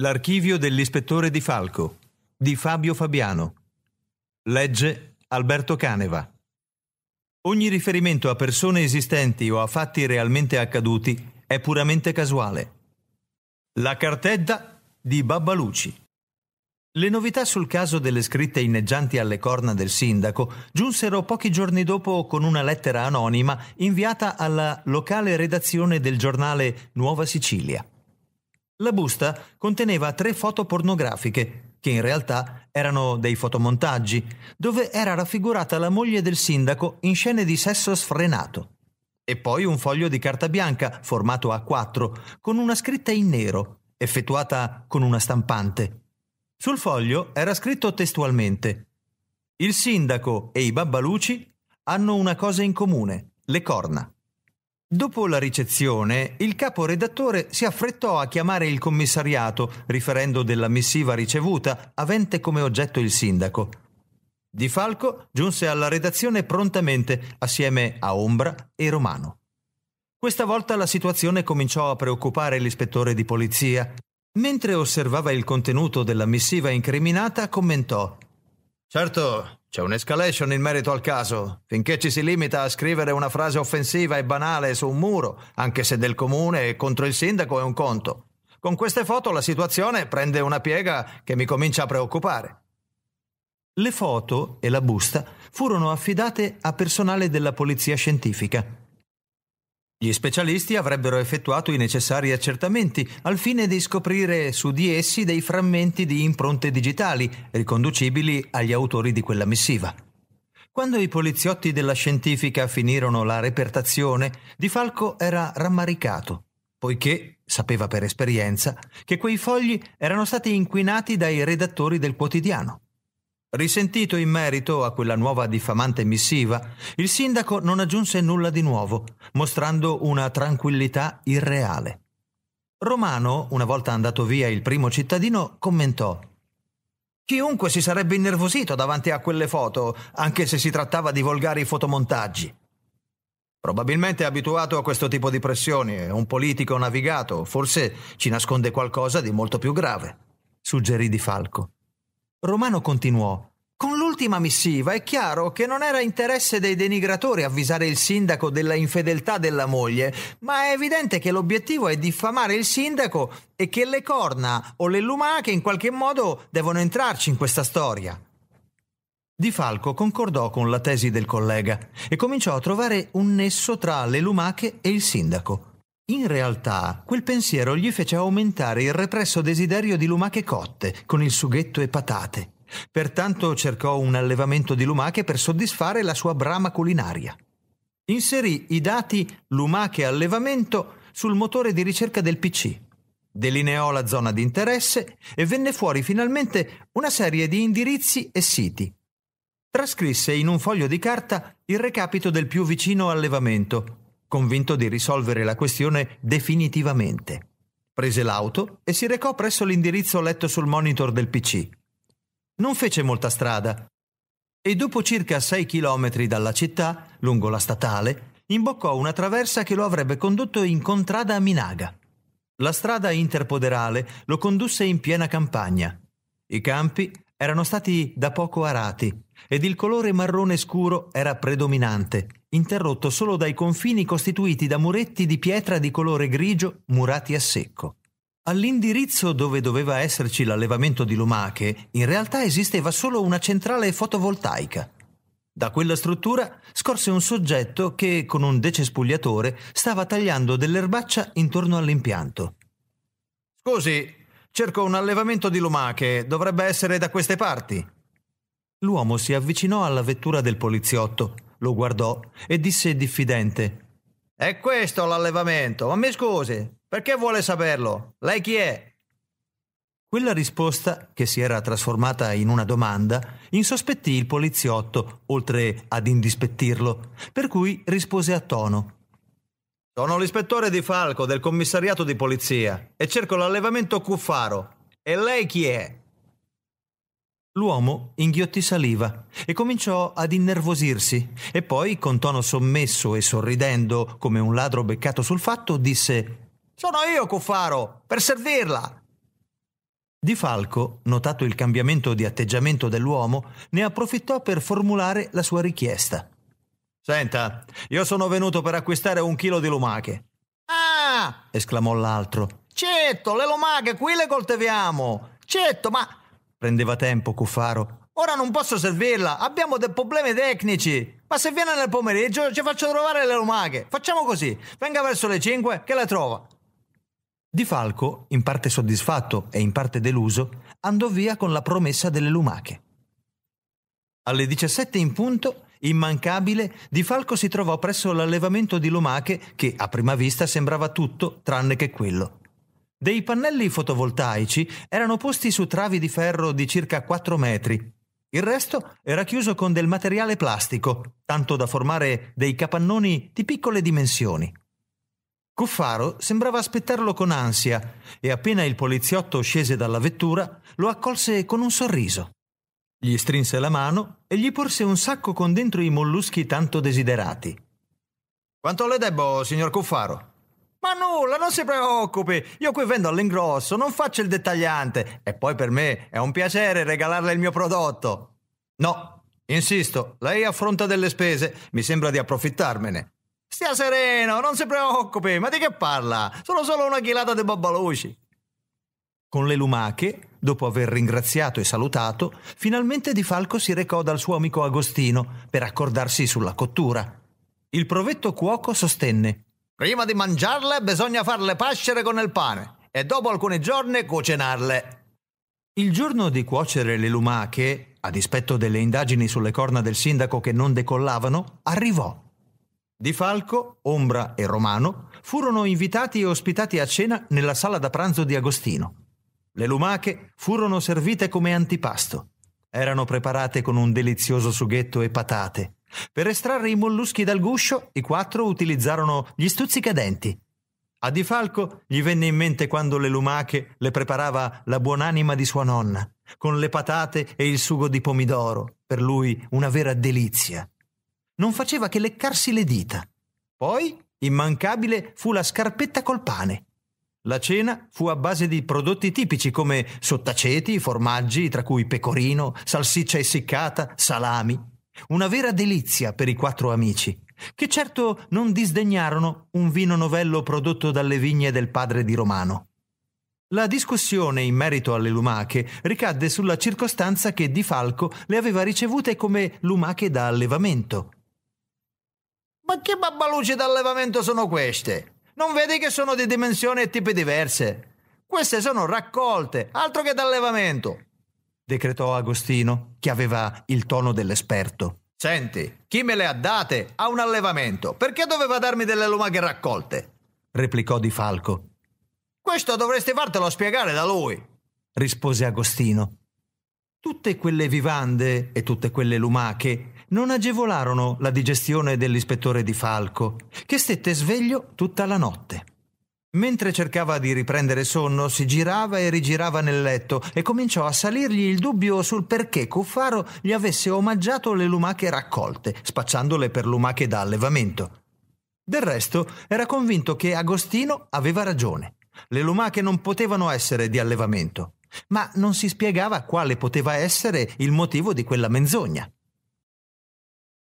L'archivio dell'ispettore Di Falco di Fabio Fabiano. Legge Alberto Caneva. Ogni riferimento a persone esistenti o a fatti realmente accaduti è puramente casuale. La cartedda di Babbaluci. Le novità sul caso delle scritte inneggianti alle corna del sindaco giunsero pochi giorni dopo con una lettera anonima inviata alla locale redazione del giornale Nuova Sicilia. La busta conteneva tre foto pornografiche, che in realtà erano dei fotomontaggi, dove era raffigurata la moglie del sindaco in scene di sesso sfrenato. E poi un foglio di carta bianca formato a quattro, con una scritta in nero, effettuata con una stampante. Sul foglio era scritto testualmente: Il sindaco e i babbaluci hanno una cosa in comune, le corna. Dopo la ricezione, il capo redattore si affrettò a chiamare il commissariato, riferendo della missiva ricevuta, avente come oggetto il sindaco. Di Falco giunse alla redazione prontamente, assieme a Ombra e Romano. Questa volta la situazione cominciò a preoccupare l'ispettore di polizia. Mentre osservava il contenuto della missiva incriminata, commentò Certo, c'è un'escalation in merito al caso, finché ci si limita a scrivere una frase offensiva e banale su un muro, anche se del comune e contro il sindaco è un conto. Con queste foto la situazione prende una piega che mi comincia a preoccupare. Le foto e la busta furono affidate a personale della polizia scientifica gli specialisti avrebbero effettuato i necessari accertamenti al fine di scoprire su di essi dei frammenti di impronte digitali riconducibili agli autori di quella missiva. Quando i poliziotti della scientifica finirono la repertazione, Di Falco era rammaricato, poiché sapeva per esperienza che quei fogli erano stati inquinati dai redattori del quotidiano. Risentito in merito a quella nuova diffamante missiva, il sindaco non aggiunse nulla di nuovo, mostrando una tranquillità irreale. Romano, una volta andato via il primo cittadino, commentò Chiunque si sarebbe innervosito davanti a quelle foto, anche se si trattava di volgari fotomontaggi. Probabilmente è abituato a questo tipo di pressioni, è un politico navigato, forse ci nasconde qualcosa di molto più grave, suggerì Di Falco. Romano continuò. Con l'ultima missiva è chiaro che non era interesse dei denigratori avvisare il sindaco della infedeltà della moglie, ma è evidente che l'obiettivo è diffamare il sindaco e che le corna o le lumache in qualche modo devono entrarci in questa storia. Di Falco concordò con la tesi del collega e cominciò a trovare un nesso tra le lumache e il sindaco. In realtà, quel pensiero gli fece aumentare il represso desiderio di lumache cotte, con il sughetto e patate. Pertanto cercò un allevamento di lumache per soddisfare la sua brama culinaria. Inserì i dati lumache allevamento sul motore di ricerca del PC. Delineò la zona di interesse e venne fuori finalmente una serie di indirizzi e siti. Trascrisse in un foglio di carta il recapito del più vicino allevamento convinto di risolvere la questione definitivamente. Prese l'auto e si recò presso l'indirizzo letto sul monitor del PC. Non fece molta strada e dopo circa 6 chilometri dalla città, lungo la statale, imboccò una traversa che lo avrebbe condotto in contrada a Minaga. La strada interpoderale lo condusse in piena campagna. I campi erano stati da poco arati ed il colore marrone scuro era predominante, interrotto solo dai confini costituiti da muretti di pietra di colore grigio murati a secco. All'indirizzo dove doveva esserci l'allevamento di lumache, in realtà esisteva solo una centrale fotovoltaica. Da quella struttura scorse un soggetto che, con un decespugliatore, stava tagliando dell'erbaccia intorno all'impianto. Scusi, cerco un allevamento di lumache, dovrebbe essere da queste parti. L'uomo si avvicinò alla vettura del poliziotto, lo guardò e disse diffidente: È questo l'allevamento, ma mi scusi, perché vuole saperlo? Lei chi è? Quella risposta, che si era trasformata in una domanda, insospettì il poliziotto, oltre ad indispettirlo, per cui rispose a tono. Sono l'ispettore di Falco del commissariato di polizia e cerco l'allevamento Cuffaro. E lei chi è? L'uomo inghiottì saliva e cominciò ad innervosirsi e poi, con tono sommesso e sorridendo come un ladro beccato sul fatto, disse Sono io, Cuffaro, per servirla. Di Falco, notato il cambiamento di atteggiamento dell'uomo, ne approfittò per formulare la sua richiesta. Senta, io sono venuto per acquistare un chilo di lumache. Ah! esclamò l'altro. Cetto, le lumache qui le coltiviamo. Cetto, ma Prendeva tempo Cuffaro. Ora non posso servirla, abbiamo dei problemi tecnici. Ma se viene nel pomeriggio ci faccio trovare le lumache. Facciamo così, venga verso le 5 che la trova. Di Falco, in parte soddisfatto e in parte deluso, andò via con la promessa delle lumache. Alle 17 in punto, immancabile, Di Falco si trovò presso l'allevamento di lumache che a prima vista sembrava tutto tranne che quello. Dei pannelli fotovoltaici erano posti su travi di ferro di circa 4 metri. Il resto era chiuso con del materiale plastico, tanto da formare dei capannoni di piccole dimensioni. Cuffaro sembrava aspettarlo con ansia e appena il poliziotto scese dalla vettura lo accolse con un sorriso. Gli strinse la mano e gli porse un sacco con dentro i molluschi tanto desiderati. Quanto le debbo, signor Cuffaro? Ma nulla, non si preoccupi, io qui vendo all'ingrosso, non faccio il dettagliante e poi per me è un piacere regalarle il mio prodotto. No, insisto, lei affronta delle spese, mi sembra di approfittarmene. Stia sereno, non si preoccupi, ma di che parla? Sono solo una chilata di babbaluci. Con le lumache, dopo aver ringraziato e salutato, finalmente Di Falco si recò dal suo amico Agostino per accordarsi sulla cottura. Il provetto cuoco sostenne Prima di mangiarle bisogna farle pascere con il pane e dopo alcuni giorni cucinarle. Il giorno di cuocere le lumache, a dispetto delle indagini sulle corna del sindaco che non decollavano, arrivò. Di Falco, Ombra e Romano furono invitati e ospitati a cena nella sala da pranzo di Agostino. Le lumache furono servite come antipasto. Erano preparate con un delizioso sughetto e patate, per estrarre i molluschi dal guscio, i quattro utilizzarono gli stuzzicadenti. A Di Falco gli venne in mente quando le lumache le preparava la buonanima di sua nonna, con le patate e il sugo di pomidoro, per lui una vera delizia. Non faceva che leccarsi le dita. Poi, immancabile, fu la scarpetta col pane. La cena fu a base di prodotti tipici come sottaceti, formaggi, tra cui pecorino, salsiccia essiccata, salami una vera delizia per i quattro amici, che certo non disdegnarono un vino novello prodotto dalle vigne del padre di Romano. La discussione in merito alle lumache ricadde sulla circostanza che Di Falco le aveva ricevute come lumache da allevamento. Ma che babbaluci d'allevamento sono queste? Non vedi che sono di dimensioni e tipi diverse? Queste sono raccolte, altro che d'allevamento decretò Agostino, che aveva il tono dell'esperto. Senti, chi me le ha date ha un allevamento. Perché doveva darmi delle lumache raccolte? replicò Di Falco. Questo dovresti fartelo spiegare da lui, rispose Agostino. Tutte quelle vivande e tutte quelle lumache non agevolarono la digestione dell'ispettore Di Falco, che stette sveglio tutta la notte. Mentre cercava di riprendere sonno, si girava e rigirava nel letto e cominciò a salirgli il dubbio sul perché Cuffaro gli avesse omaggiato le lumache raccolte, spacciandole per lumache da allevamento. Del resto, era convinto che Agostino aveva ragione. Le lumache non potevano essere di allevamento, ma non si spiegava quale poteva essere il motivo di quella menzogna.